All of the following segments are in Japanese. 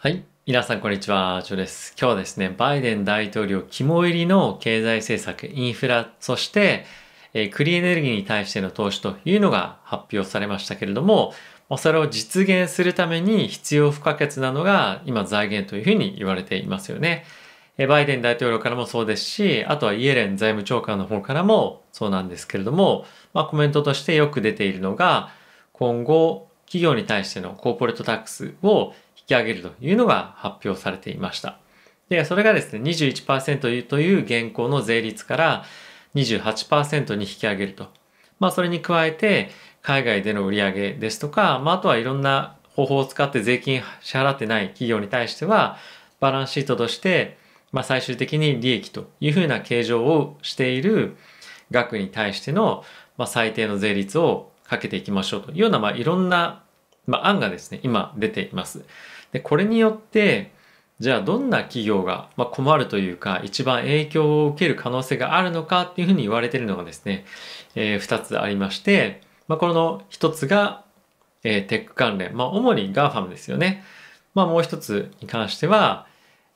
はい。皆さん、こんにちは。ジョです。今日はですね、バイデン大統領肝入りの経済政策、インフラ、そして、えー、クリーンエネルギーに対しての投資というのが発表されましたけれども、それを実現するために必要不可欠なのが、今、財源というふうに言われていますよね。バイデン大統領からもそうですし、あとはイエレン財務長官の方からもそうなんですけれども、まあ、コメントとしてよく出ているのが、今後、企業に対してのコーポレートタックスをき上げるというのが発表されていました。で、それがですね、21%という現行の税率から28%に引き上げると。まあ、それに加えて、海外での売り上げですとか、まあ、あとはいろんな方法を使って税金支払ってない企業に対しては、バランスシートとして、まあ、最終的に利益というふうな形状をしている額に対しての、まあ、最低の税率をかけていきましょうというような、まあ、いろんな、まあ、案がですね、今出ています。でこれによってじゃあどんな企業が、ま困るというか一番影響を受ける可能性があるのかっていうふうに言われているのがですね、えー、2つありまして、まあ、この1つが、えー、テック関連、まあ、主に GAFAM ですよね、まあ、もう1つに関しては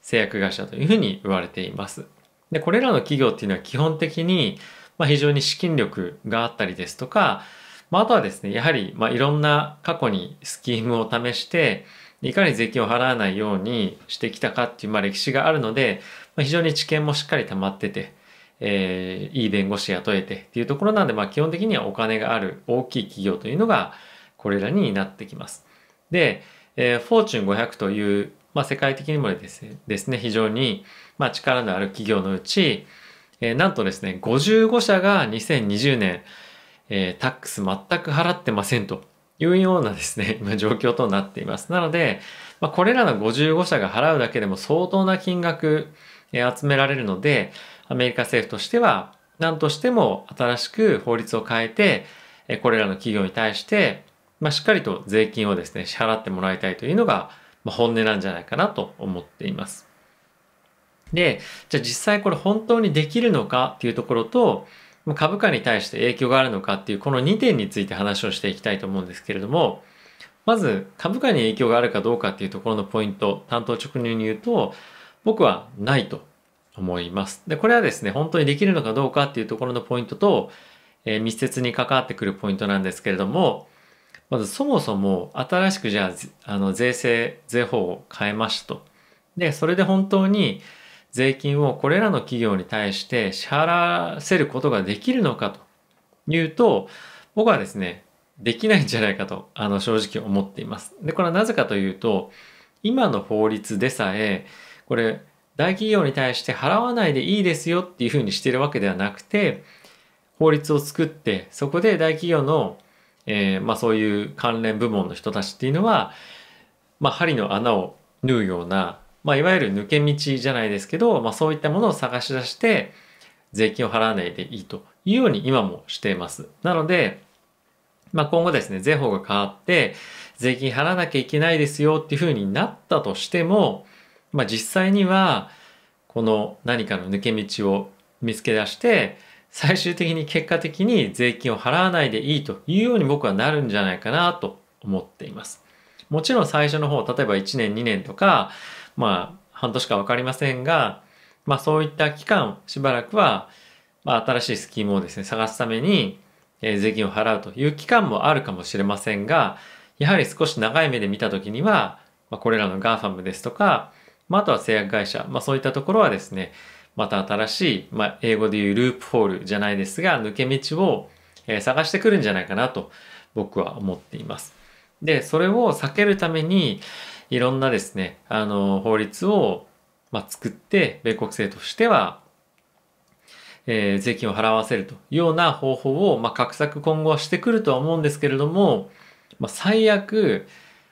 製薬会社というふうに言われていますでこれらの企業っていうのは基本的に、ま非常に資金力があったりですとか、まあ、とはですねやはり、まいろんな過去にスキームを試していかに税金を払わないようにしてきたかっていう、まあ、歴史があるので、まあ、非常に知見もしっかり溜まってて、えー、いい弁護士雇えてっていうところなんで、まあ、基本的にはお金がある大きい企業というのがこれらになってきます。で、えー、フォーチュン500という、まあ、世界的にもですね、ですね非常に、まあ、力のある企業のうち、えー、なんとですね、55社が2020年、えー、タックス全く払ってませんというようなですね、今状況となっています。なので、まあ、これらの55社が払うだけでも相当な金額、え集められるので、アメリカ政府としては、何としても新しく法律を変えて、えこれらの企業に対して、まあ、しっかりと税金をですね、支払ってもらいたいというのが、ま本音なんじゃないかなと思っています。で、じゃあ実際これ本当にできるのかっていうところと、株価に対して影響があるのかっていうこの2点について話をしていきたいと思うんですけれどもまず株価に影響があるかどうかっていうところのポイント担当直入に言うと僕はないと思います。で、これはですね、本当にできるのかどうかっていうところのポイントと、えー、密接に関わってくるポイントなんですけれども、まずそもそも新しくじゃあ、あの、税制、税法を変えましたと。で、それで本当に税金をこれらの企業に対して支払わせることができるのかというと、僕はですね、できないんじゃないかと、あの、正直思っています。で、これはなぜかというと、今の法律でさえ、これ、大企業に対して払わないでいいですよっていうふうにしてるわけではなくて、法律を作って、そこで大企業の、えー、まあそういう関連部門の人たちっていうのは、まあ針の穴を縫うようなまあ、いわゆる抜け道じゃないですけど、まあ、そういったものを探し出して税金を払わないでいいというように今もしています。なので、まあ、今後ですね、税法が変わって税金払わなきゃいけないですよっていうふうになったとしても、まあ、実際にはこの何かの抜け道を見つけ出して最終的に結果的に税金を払わないでいいというように僕はなるんじゃないかなと思っています。もちろん最初の方、例えば1年2年とか、まあ、半年か分かりませんが、まあ、そういった期間、しばらくは、まあ、新しいスキームをですね、探すために、え税金を払うという期間もあるかもしれませんが、やはり少し長い目で見たときには、まあ、これらの GAFAM ですとか、まあ、あとは製薬会社、まあ、そういったところはですね、また新しい、まあ、英語で言うループホールじゃないですが、抜け道を、え探してくるんじゃないかなと僕は思っています。で、それを避けるために、いろんなですね、あの、法律を、まあ、作って、米国政としては、えー、税金を払わせるというような方法を、まあ、画策今後はしてくるとは思うんですけれども、まあ、最悪、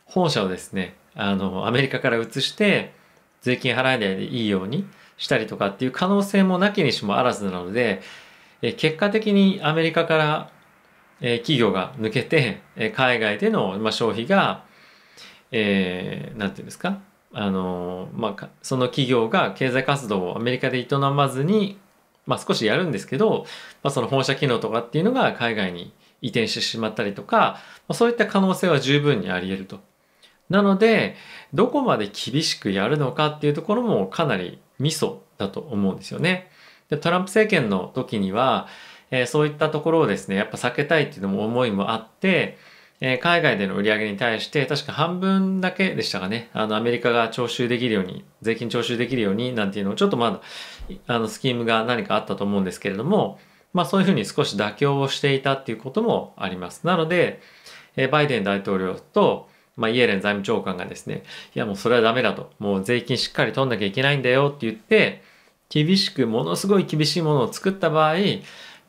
本社をですね、あの、アメリカから移して、税金払えないでいいようにしたりとかっていう可能性もなきにしもあらずなので、え結果的にアメリカから、え企業が抜けて、え海外での、ま消費が、えー、て言うんですかあのまあ、その企業が経済活動をアメリカで営まずに、まあ、少しやるんですけど、まあ、その本社機能とかっていうのが海外に移転してしまったりとか、まあ、そういった可能性は十分にあり得ると。なのでどこまで厳しくやるのかっていうところもかなりミソだと思うんですよね。でトランプ政権の時には、えー、そういったところをですねやっぱ避けたいっていうのも思いもあってえー、海外での売り上げに対して確か半分だけでしたかねあのアメリカが徴収できるように税金徴収できるようになんていうのをちょっとまだあのスキームが何かあったと思うんですけれどもまあそういうふうに少し妥協をしていたっていうこともありますなので、えー、バイデン大統領とまあ、イエレン財務長官がですね、いやもうそれはダメだと、もう税金しっかり取んなきゃいけないんだよって言って、厳しく、ものすごい厳しいものを作った場合、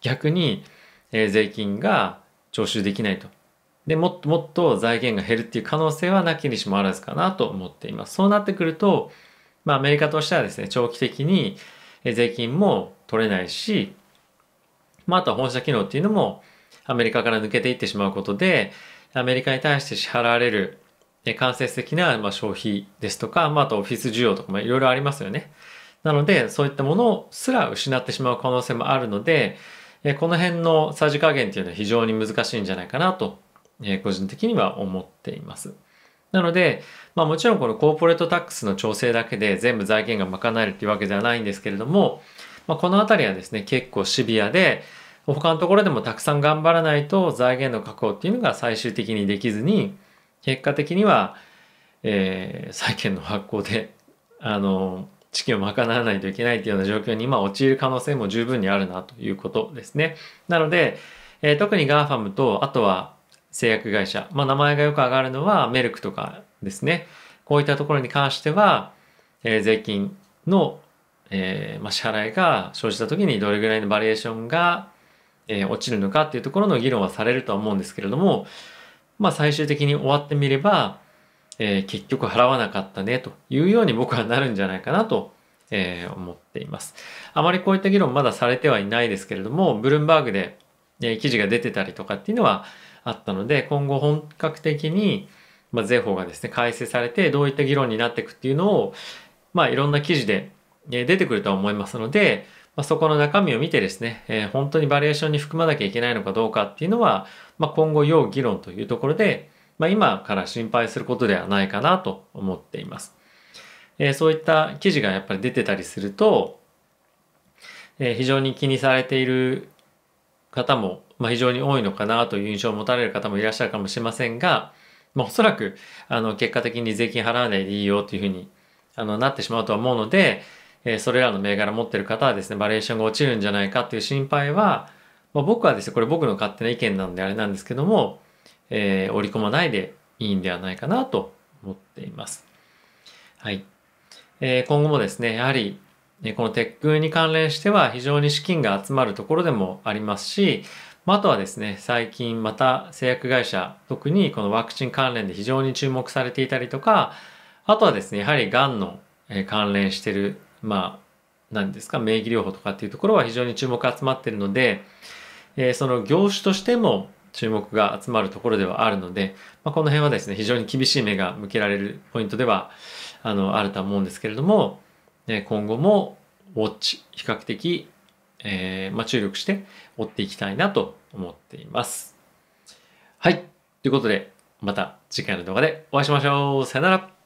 逆に、えー、税金が徴収できないとでもっともっと財源が減るっていう可能性はなきにしもあらずかなと思っています。そうなってくると、まあ、アメリカとしてはですね、長期的に税金も取れないし、まあ、あとは本社機能っていうのもアメリカから抜けていってしまうことで、アメリカに対して支払われる間接的な消費ですとか、まあ、あとオフィス需要とかもいろいろありますよね。なので、そういったものすら失ってしまう可能性もあるので、この辺のさじ加減っていうのは非常に難しいんじゃないかなとえ個人的には思っています。なので、まあ、もちろんこのコーポレートタックスの調整だけで全部財源が賄えるっていうわけではないんですけれども、まあ、この辺りはですね結構シビアで他のところでもたくさん頑張らないと財源の確保っていうのが最終的にできずに結果的には、えー、債権の発行であの地金を賄わないといけないっていうような状況に今陥る可能性も十分にあるなということですね。なので、えー、特に GAFAM とあとは製薬会社、まあ、名前がよく上がるのはメルクとかですねこういったところに関しては、えー、税金の、えーまあ、支払いが生じた時にどれぐらいのバリエーションが、えー、落ちるのかっていうところの議論はされるとは思うんですけれども、まあ、最終的に終わってみれば、えー、結局払わなかったねというように僕はなるんじゃないかなとえー、思っています。あまりこういった議論まだされてはいないですけれども、ブルームバーグで、えー、記事が出てたりとかっていうのは、あったので今後本格的に、まあ、税法がですね改正されてどういった議論になっていくっていうのを、まあ、いろんな記事で出てくるとは思いますので、まあ、そこの中身を見てですね、えー、本当にバリエーションに含まなきゃいけないのかどうかっていうのは、まあ、今後要議論というところで、まあ、今から心配することではないかなと思っています。えー、そういった記事がやっぱり出てたりすると、え非常に気にされている方も、まあ、非常に多いのかなという印象を持たれる方もいらっしゃるかもしれませんが、まあ、おそらくあの結果的に税金払わないでいいよというふうにあのなってしまうとは思うので、えー、それらの銘柄持ってる方はですねバリエーションが落ちるんじゃないかという心配は、まあ、僕はですねこれ僕の勝手な意見なのであれなんですけども、えー、織り込まないでいいんではないかなと思っています。はい。えー、今後もですね、やはりこの鉄空に関連しては非常に資金が集まるところでもありますし、あとはですね、最近また製薬会社、特にこのワクチン関連で非常に注目されていたりとか、あとはですね、やはりがんの関連してる、まあ、何ですか、免疫療法とかっていうところは非常に注目が集まってるので、えその業種としても注目が集まるところではあるので、まあ、この辺はですね、非常に厳しい目が向けられるポイントでは、あの、あるとは思うんですけれども、今後もウォッチ、比較的、えー、まあ、注力して追っていきたいなと思っています。はい。ということで、また次回の動画でお会いしましょう。さよなら。